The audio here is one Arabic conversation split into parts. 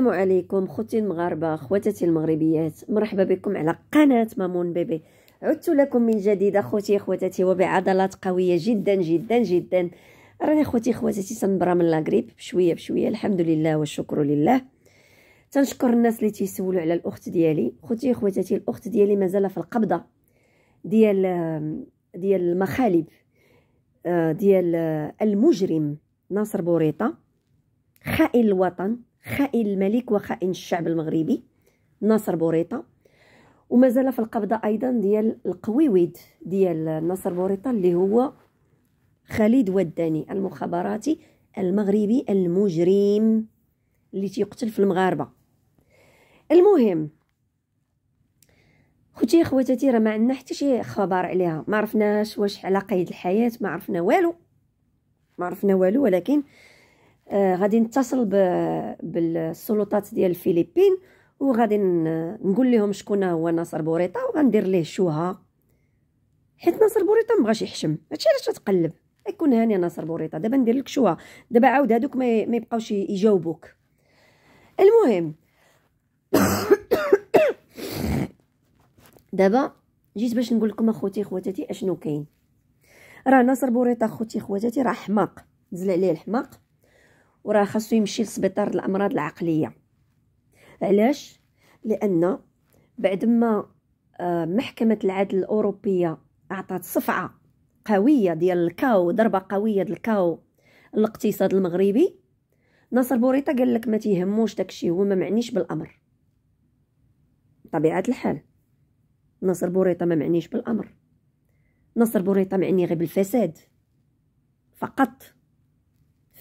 السلام عليكم خوتي المغاربه خواتاتي المغربيات مرحبا بكم على قناه مامون بيبي عدت لكم من جديد اخوتي خواتاتي وبعضلات قويه جدا جدا جدا راني خوتي خواتاتي سنبرا من لاغريب بشويه بشويه الحمد لله والشكر لله تنشكر الناس اللي تيسولوا على الاخت ديالي خوتي خواتاتي الاخت ديالي مازال في القبضه ديال ديال المخالب آه، ديال آه، المجرم ناصر بوريطه خائن الوطن خائن الملك وخائن الشعب المغربي ناصر بوريطه ومازال في القبضه ايضا ديال القويويد ديال ناصر بوريطه اللي هو خالد وداني المخابراتي المغربي المجرم اللي تيقتل في المغاربه المهم خوتي خواتاتي راه ما عندنا حتى شي خبر عليها ما عرفناش واش على قيد الحياه ما عرفنا والو ما عرفنا والو ولكن آه غادي نتصل بالسلطات ديال الفلبين وغادي نقول لهم شكون هو ناصر بوريطه وغندير ليه شوها حيت ناصر بوريطه مبغاش يحشم هادشي علاش تقلب يكون هاني ناصر بوريطه دابا ندير لك شوها دابا عاود هادوك ما يبقاوش يجاوبوك المهم دابا جيت باش نقول لكم اخوتي خواتاتي اشنو كاين راه ناصر بوريطه اخوتي خواتاتي راه حماق نزل عليه الحماق وراه خاصو يمشي لسبيطار الامراض العقليه علاش لان بعد ما آه، محكمه العدل الاوروبيه اعطت صفعه قويه ديال الكاو ضربه قويه ديال الكاو الاقتصاد المغربي ناصر بوريطه قال لك ما تيهموش داكشي هو ما معنيش بالامر بطبيعه الحال ناصر بوريطه ما معنيش بالامر ناصر بوريطه معني غير بالفساد فقط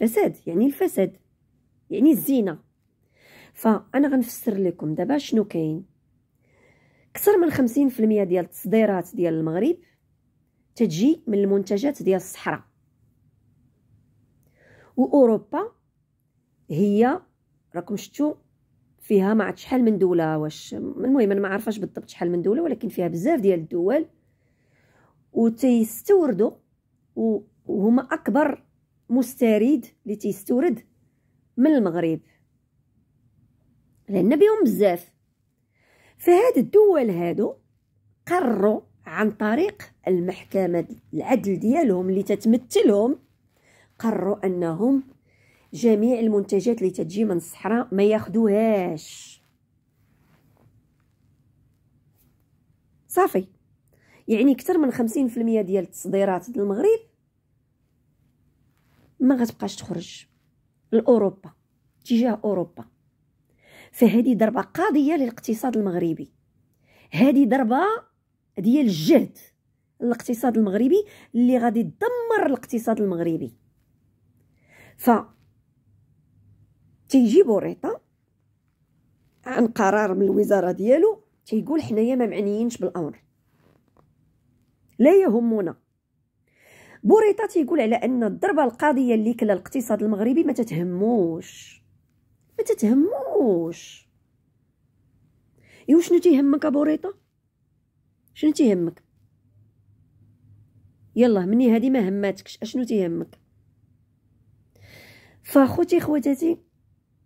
فساد يعني الفساد يعني الزينه فانا غنفسر لكم دابا شنو كاين اكثر من خمسين في المية ديال التصديرات ديال المغرب تجي من المنتجات ديال الصحراء واوروبا هي راكم شتو فيها ما شحال من دوله واش المهم انا ما عارفاش بالضبط شحال من دوله ولكن فيها بزاف ديال الدول وتيستوردوا وهما اكبر مستريد اللي تيستورد من المغرب لان بهم بزاف فهاد الدول هادو قرروا عن طريق المحكمة العدل ديالهم اللي تتمثلهم قرروا أنهم جميع المنتجات اللي تجي من الصحراء ما ياخدوهاش صافي يعني أكثر من خمسين ديال التصديرات ديال المغرب ما غتبقاش تخرج لاوروبا تجاه اوروبا فهذه ضربه قاضيه للاقتصاد المغربي هذه ضربه ديال الجهد الاقتصاد المغربي اللي غادي يدمر الاقتصاد المغربي ف تيجي بوريطا عن قرار من الوزاره ديالو تيقول حنايا ما معنيينش بالامر لا يهمنا بوريطه تيقول على ان الضربه القاضيه اللي كلا الاقتصاد المغربي ما تتهموش ما تتهموش ايوا شنو تيهمك بوريطا شنو تيهمك يلا مني هادي ما هماتكش اشنو تيهمك فاخوتي خواتاتي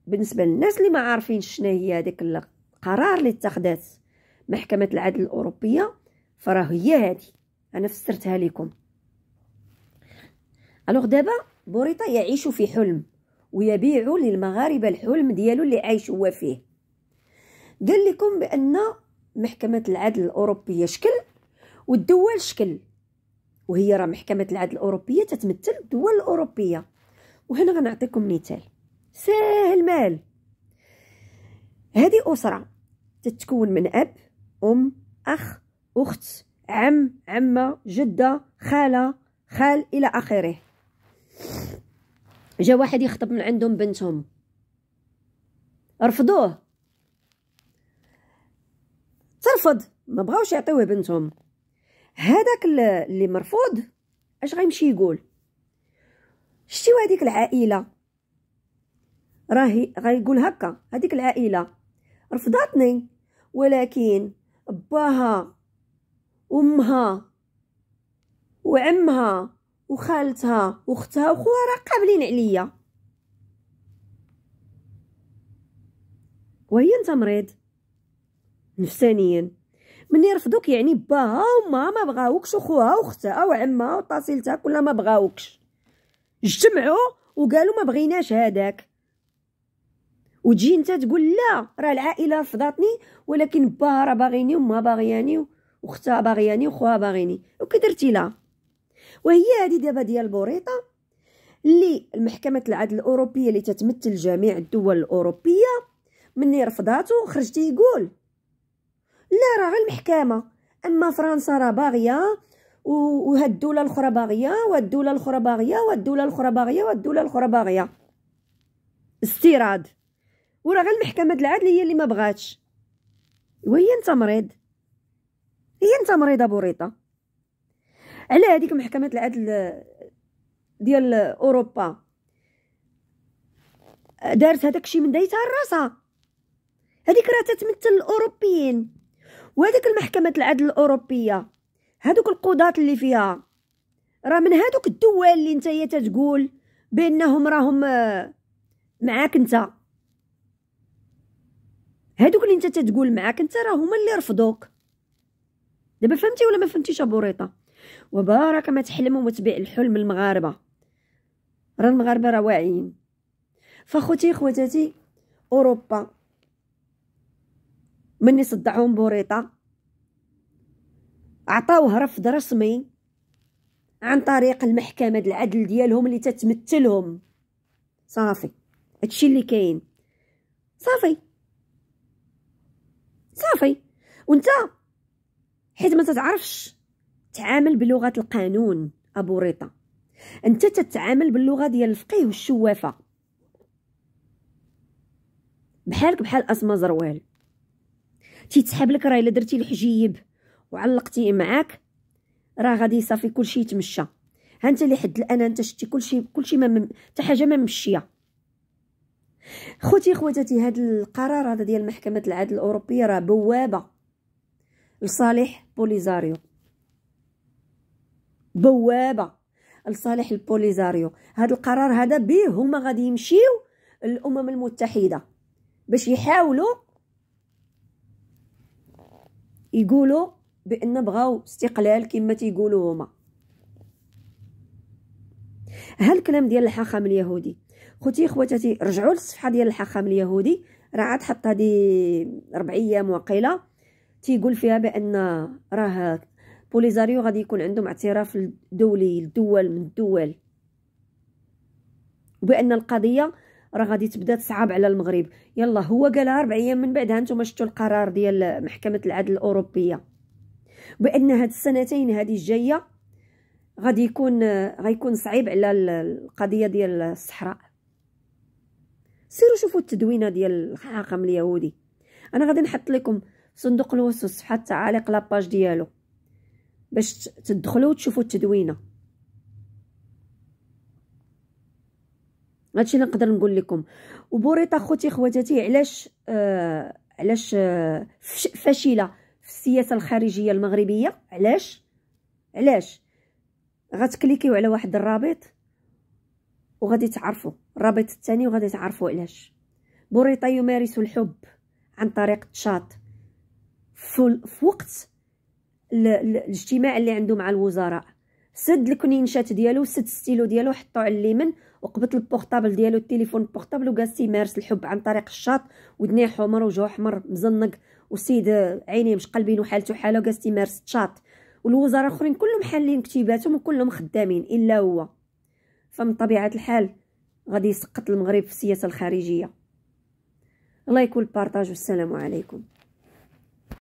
بالنسبه للناس اللي ما عارفين شنو هي هذيك القرار اللي اتخذت محكمه العدل الاوروبيه فراه هي هذه انا فسرتها لكم الوغ دابا بوريطا يعيش في حلم ويبيع للمغاربة الحلم ديالو اللي عايش هو فيه قال لكم بأن محكمة العدل الأوروبية شكل والدول شكل وهي راه محكمة العدل الأوروبية تتمثل الدول الأوروبية وهنا غنعطيكم مثال ساهل مال هذه أسرة تتكون من أب أم أخ أخت عم عمة جدة خالة خال إلى آخره جا واحد يخطب من عندهم بنتهم رفضوه ترفض ما بغاوش يعطيوه بنتهم هذاك اللي مرفوض اش غيمشي يقول شتيو هذيك العائله راهي غيقول هكا هذيك العائله رفضتني ولكن باها امها وعمها وخالتها واختها وخوها راه قابلين عليا وهي انت مريض نفسانيا ملي رفضوك يعني باها وما ما بغاوكش وخوها واختها وعمها وطاسيلتها كلها ما بغاوكش اجتمعوا وقالوا ما بغيناش هذاك وتجي انت تقول لا راه العائله رفضتني ولكن باها راه باغيني وما باغياني واختها باغياني وخوها باغيني وكي درتي لها وهي هذه دابا ديال بوريطه اللي المحكمه العدل الاوروبيه اللي تتمثل جميع الدول الاوروبيه ملي رفضاتو خرج تيقول لا راه غير المحكمه اما فرنسا راه باغيه وهاد الدوله الاخرى باغيه وهاد الدوله الاخرى باغيه وهاد الدوله الاخرى باغيه وهاد الدوله الاخرى باغيه استيراد وراه غير المحكمه العدل هي اللي ما بغاتش وهي انت مريض هي انت مريضه بوريطه على هذيك محكمه العدل ديال اوروبا دارت هذاك الشيء من دايتها لراسها هذيك راه تتمثل الاوروبيين وهذيك المحكمه العدل الاوروبيه هذوك القضاة اللي فيها راه من هذوك الدول اللي نتايا تتقول بانهم راهم آه، معاك انت هادوك اللي انت تتقول معاك انت راه هما اللي رفضوك دابا فهمتي ولا ما فهمتيش ريطه وبارك ما تحلموا وتبيع الحلم المغاربه راه المغاربه راه واعيين فخوتي خواتاتي اوروبا مني صدعهم بوريطه عطاوه رفض رسمي عن طريق المحكمه العدل ديالهم اللي تتمثلهم صافي هادشي اللي كاين صافي صافي وانت حيت ما تتعرفش تعامل بلغة القانون أبو ريطة أنت تتعامل باللغة ديال الفقيه والشوافة بحالك بحال أسما زروال تيتسحب لك راه الا درتي الحجيب وعلقتي معاك راه غادي صافي كلشي يتمشى ها انت اللي حد الان انت شتي كلشي كلشي ما حتى حاجه ما ممشيه خوتي خواتاتي هذا القرار هذا ديال محكمه العدل الاوروبيه راه بوابه لصالح بوليزاريو بوابه لصالح البوليزاريو هذا القرار هذا به هما غادي يمشيو للامم المتحده باش يحاولوا يقولوا بان بغاو استقلال كما تيقولوا هما هالكلام ديال الحاخام اليهودي خوتي خواتاتي رجعوا للصفحه ديال الحاخام اليهودي راه عاد حط هذه ربع ايام وقيله تيقول فيها بان راه بوليزاريو غادي يكون عندهم اعتراف دولي للدول من الدول وبان القضيه راه غادي تبدا تصعب على المغرب يلا هو قالها اربع ايام من بعدها نتوما شفتوا القرار ديال محكمه العدل الاوروبيه بان هاد السنتين هذه الجايه غادي يكون غيكون صعيب على القضيه ديال الصحراء سيروا شوفوا التدوينه ديال الحاكم اليهودي انا غادي نحط لكم صندوق الوصف صفحه التعاليق لاباج ديالو باش تدخلوا وتشوفوا التدوينه هادشي اللي نقدر نقول لكم وبوريطا خوتي خواتاتي علاش آه علاش آه فاشله في السياسه الخارجيه المغربيه علاش علاش غتكليكيو على واحد الرابط وغادي تعرفوا الرابط الثاني وغادي تعرفوا علاش بوريطا يمارس الحب عن طريق تشات في وقت الاجتماع اللي عنده مع الوزراء سد الكنينشات ديالو سد ستيلو ديالو حطو على اليمن وقبط البورطابل ديالو التليفون البورطابل وجالس يمارس الحب عن طريق الشاط ودنيه حمر وجهه حمر مزنق وسيد عينيه مش قلبين وحالته حاله وجالس مارس الشاط والوزراء الاخرين كلهم حالين كتيباتهم وكلهم خدامين الا هو فمن طبيعه الحال غادي يسقط المغرب في السياسه الخارجيه الله يكون بارطاج والسلام عليكم